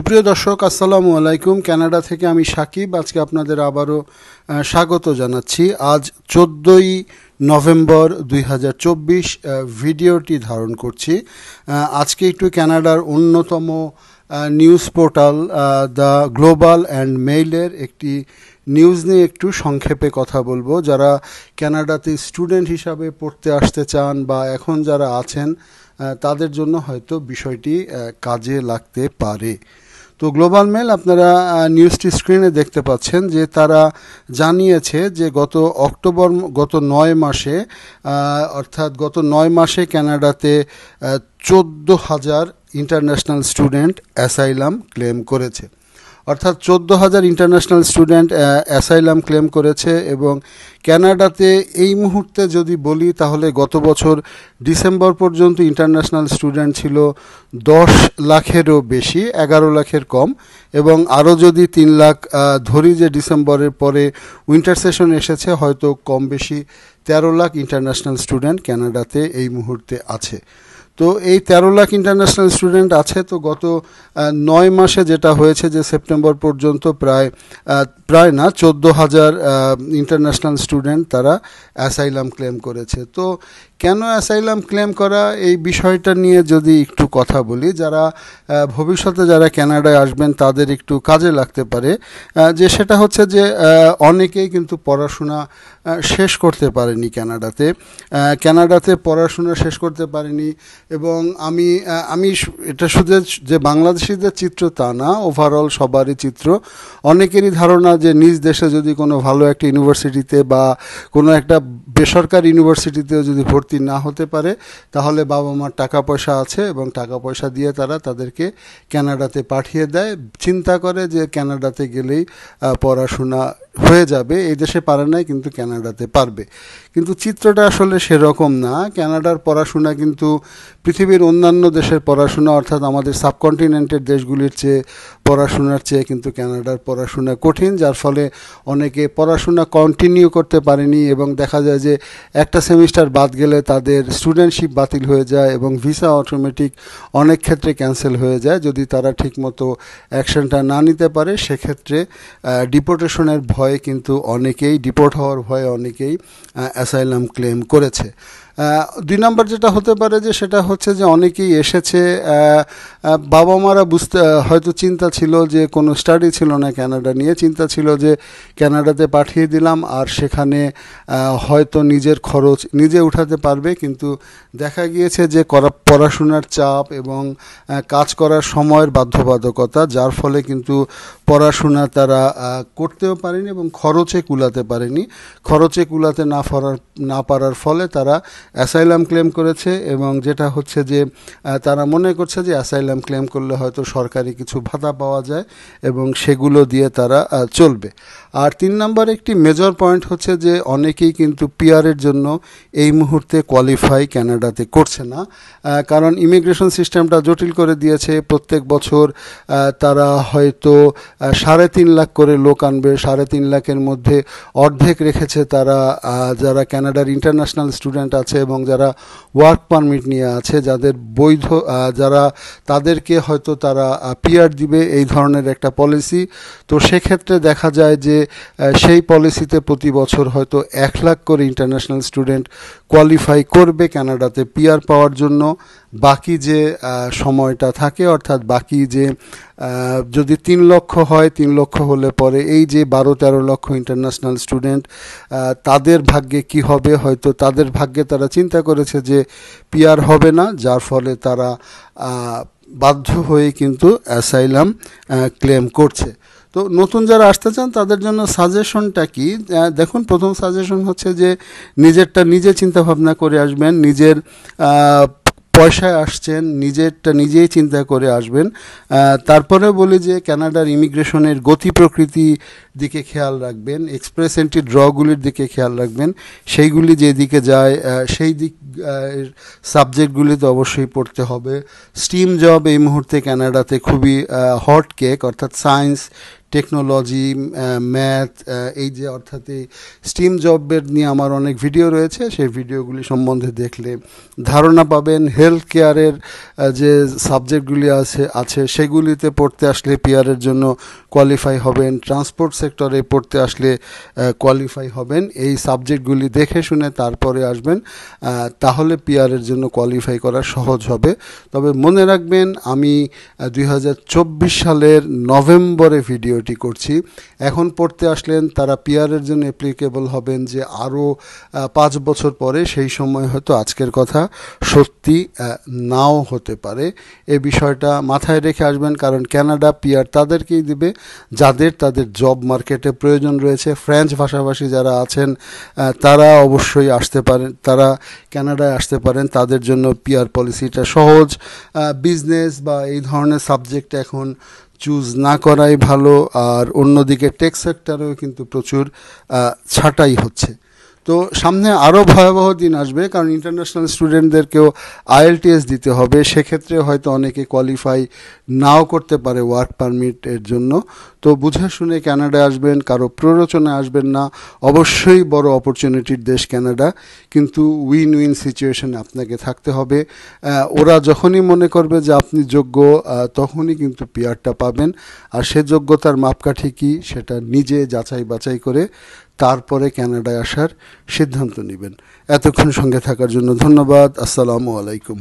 সুপ্রিয় দর্শক আসসালামু আলাইকুম কানাডা থেকে আমি সাকিব আজকে আপনাদের আবারও স্বাগত জানাচ্ছি আজ চোদ্দোই নভেম্বর দুই ভিডিওটি ধারণ করছি আজকে একটু কানাডার অন্যতম news portal the global and মেইলের একটি নিউজ নিয়ে একটু সংক্ষেপে কথা বলবো যারা ক্যানাডাতে স্টুডেন্ট হিসাবে পড়তে আসতে চান বা এখন যারা আছেন তাদের জন্য হয়তো বিষয়টি কাজে লাগতে পারে তো গ্লোবাল মেল আপনারা নিউজটি স্ক্রিনে দেখতে পাচ্ছেন যে তারা জানিয়েছে যে গত অক্টোবর গত নয় মাসে অর্থাৎ গত নয় মাসে ক্যানাডাতে চোদ্দো হাজার ইন্টারন্যাশনাল স্টুডেন্ট অ্যাসাইলাম ক্লেম করেছে অর্থাৎ চোদ্দো হাজার ইন্টারন্যাশনাল স্টুডেন্ট অ্যাসাইলাম ক্লেম করেছে এবং ক্যানাডাতে এই মুহূর্তে যদি বলি তাহলে গত বছর ডিসেম্বর পর্যন্ত ইন্টারন্যাশনাল স্টুডেন্ট ছিল দশ লাখেরও বেশি এগারো লাখের কম এবং আরও যদি তিন লাখ ধরি যে ডিসেম্বরের পরে উইন্টার সেশন এসেছে হয়তো কম বেশি তেরো লাখ ইন্টারন্যাশনাল স্টুডেন্ট ক্যানাডাতে এই মুহূর্তে আছে তো এই তেরো লাখ ইন্টারন্যাশনাল স্টুডেন্ট আছে তো গত নয় মাসে যেটা হয়েছে যে সেপ্টেম্বর পর্যন্ত প্রায় প্রায় না চোদ্দো হাজার ইন্টারন্যাশনাল স্টুডেন্ট তারা অ্যাসাইলাম ক্লেম করেছে তো কেন অ্যাসাইলাম ক্লেম করা এই বিষয়টা নিয়ে যদি একটু কথা বলি যারা ভবিষ্যতে যারা ক্যানাডায় আসবেন তাদের একটু কাজে লাগতে পারে যে সেটা হচ্ছে যে অনেকেই কিন্তু পড়াশোনা শেষ করতে পারেনি ক্যানাডাতে ক্যানাডাতে পড়াশোনা শেষ করতে পারেনি এবং আমি আমি এটা শুধু যে বাংলাদেশিদের চিত্র তা না ওভারঅল সবারই চিত্র অনেকেরই ধারণা যে নিজ দেশে যদি কোনো ভালো একটা ইউনিভার্সিটিতে বা কোনো একটা বেসরকারি ইউনিভার্সিটিতেও যদি ভর্তি ভর্তি না হতে পারে তাহলে বাবা মার টাকা পয়সা আছে এবং টাকা পয়সা দিয়ে তারা তাদেরকে ক্যানাডাতে পাঠিয়ে দেয় চিন্তা করে যে ক্যানাডাতে গেলেই পড়াশোনা হয়ে যাবে এই দেশে পারে নাই কিন্তু ক্যানাডাতে পারবে কিন্তু চিত্রটা আসলে সেরকম না ক্যানাডার পড়াশোনা কিন্তু পৃথিবীর অন্যান্য দেশের পড়াশোনা অর্থাৎ আমাদের সাবকন্টিনেন্টের দেশগুলির চেয়ে পড়াশোনার চেয়ে কিন্তু ক্যানাডার পড়াশোনা কঠিন যার ফলে অনেকে পড়াশোনা কন্টিনিউ করতে পারেনি এবং দেখা যায় যে একটা সেমিস্টার বাদ গেলে তাদের স্টুডেন্টশিপ বাতিল হয়ে যায় এবং ভিসা অটোমেটিক অনেক ক্ষেত্রে ক্যান্সেল হয়ে যায় যদি তারা ঠিকমতো অ্যাকশনটা না নিতে পারে সেক্ষেত্রে ডিপোর্টেশনের ভয়ে কিন্তু অনেকেই ডিপোর্ট হওয়ার ভয়ে অনেকেই অ্যাসাইলাম ক্লেম করেছে দুই নম্বর যেটা হতে পারে যে সেটা হচ্ছে যে অনেকেই এসেছে বাবা মারা বুঝতে হয়তো চিন্তা ছিল যে কোনো স্টাডি ছিল না ক্যানাডা নিয়ে চিন্তা ছিল যে ক্যানাডাতে পাঠিয়ে দিলাম আর সেখানে হয়তো নিজের খরচ নিজে উঠাতে পারবে কিন্তু দেখা গিয়েছে যে করা পড়াশোনার চাপ এবং কাজ করার সময়ের বাধ্যবাধকতা যার ফলে কিন্তু পড়াশোনা তারা করতেও পারেনি এবং খরচে কুলাতে পারেনি খরচে কুলাতে না পারার না পারার ফলে তারা অ্যাসাইলাম ক্লেম করেছে এবং যেটা হচ্ছে যে তারা মনে করছে যে অ্যাসাইলাম ক্লেম করলে হয়তো সরকারি কিছু ভাতা পাওয়া যায় এবং সেগুলো দিয়ে তারা চলবে আর তিন নম্বর একটি মেজর পয়েন্ট হচ্ছে যে অনেকেই কিন্তু পিয়ারের জন্য এই মুহূর্তে কোয়ালিফাই ক্যানাডাতে করছে না কারণ ইমিগ্রেশন সিস্টেমটা জটিল করে দিয়েছে প্রত্যেক বছর তারা হয়তো সাড়ে তিন লাখ করে লোক আনবে সাড়ে তিন লাখের মধ্যে অর্ধেক রেখেছে তারা যারা ক্যানাডার ইন্টারন্যাশনাল স্টুডেন্ট আছে আছে এবং যারা ওয়ার্ক পারমিট নিয়ে আছে যাদের বৈধ যারা তাদেরকে হয়তো তারা পিয়ার দিবে এই ধরনের একটা পলিসি তো সেক্ষেত্রে দেখা যায় যে সেই পলিসিতে প্রতি বছর হয়তো এক লাখ করে ইন্টারন্যাশনাল স্টুডেন্ট কোয়ালিফাই করবে ক্যানাডাতে পিয়ার পাওয়ার জন্য বাকি যে সময়টা থাকে অর্থাৎ বাকি যে যদি তিন লক্ষ হয় তিন লক্ষ হলে পরে এই যে বারো তেরো লক্ষ ইন্টারন্যাশনাল স্টুডেন্ট তাদের ভাগ্যে কি হবে হয়তো তাদের ভাগ্যে তারা চিন্তা করেছে যে পিয়ার হবে না যার ফলে তারা বাধ্য হয়ে কিন্তু অ্যাসাইলাম ক্লেম করছে তো নতুন যারা আসতে চান তাদের জন্য সাজেশনটা কি দেখুন প্রথম সাজেশন হচ্ছে যে নিজেরটা নিজে চিন্তাভাবনা করে আসবেন নিজের পয়সায় আসছেন নিজেরটা নিজেই চিন্তা করে আসবেন তারপরে বলি যে কানাডার ইমিগ্রেশনের গতি প্রকৃতি দিকে খেয়াল রাখবেন এক্সপ্রেস এন্ট্রি ড্রগুলির দিকে খেয়াল রাখবেন সেইগুলি যেদিকে যায় সেই দিক সাবজেক্টগুলি তো অবশ্যই পড়তে হবে স্টিম জব এই মুহূর্তে কানাডাতে খুবই হট কেক অর্থাৎ science technology math uh, uh, এই যে অর্থাৎ এই স্টিম জবের নিয়ে আমার অনেক ভিডিও রয়েছে সেই ভিডিওগুলি সম্বন্ধে দেখলে ধারণা পাবেন হেলথ কেয়ারের যে সাবজেক্টগুলি আছে আছে সেগুলিতে পড়তে আসলে পিয়ারের জন্য কোয়ালিফাই হবেন ট্রান্সপোর্ট সেক্টরে পড়তে আসলে কোয়ালিফাই হবেন এই সাবজেক্টগুলি দেখে শুনে তারপরে আসবেন তাহলে পিয়ারের জন্য কোয়ালিফাই করা সহজ হবে তবে মনে রাখবেন আমি দুই সালের নভেম্বরে ভিডিও ভিডিওটি করছি এখন পড়তে আসলেন তারা পিয়ারের জন্য অ্যাপ্লিকেবল হবেন যে আরও পাঁচ বছর পরে সেই সময় হয়তো আজকের কথা সত্যি নাও হতে পারে এ বিষয়টা মাথায় রেখে আসবেন কারণ ক্যানাডা পিয়ার তাদেরকেই দিবে যাদের তাদের জব মার্কেটে প্রয়োজন রয়েছে ফ্রেঞ্চ ভাষাভাষী যারা আছেন তারা অবশ্যই আসতে পারেন তারা ক্যানাডায় আসতে পারেন তাদের জন্য পিয়ার পলিসিটা সহজ বিজনেস বা এই ধরনের সাবজেক্ট এখন চুজ না করাই ভালো আর অন্যদিকে টেক সেক্টরেও কিন্তু প্রচুর ছাটাই হচ্ছে তো সামনে আরও ভয়াবহ দিন আসবে কারণ ইন্টারন্যাশনাল স্টুডেন্টদেরকেও আইএলটিএস দিতে হবে সেক্ষেত্রে হয়তো অনেকে কোয়ালিফাই নাও করতে পারে ওয়ার্ক পারমিটের জন্য তো বুঝে শুনে ক্যানাডা আসবেন কারো প্ররোচনা আসবেন না অবশ্যই বড় অপরচুনিটির দেশ ক্যানাডা কিন্তু উইন উইন সিচুয়েশনে আপনাকে থাকতে হবে ওরা যখনই মনে করবে যে আপনি যোগ্য তখনই কিন্তু পিয়ারটা পাবেন আর সে যোগ্যতার মাপকাঠি কী সেটা নিজে যাচাই বাছাই করে তারপরে ক্যানাডায় আসার সিদ্ধান্ত নেবেন এতক্ষণ সঙ্গে থাকার জন্য ধন্যবাদ আসসালামু আলাইকুম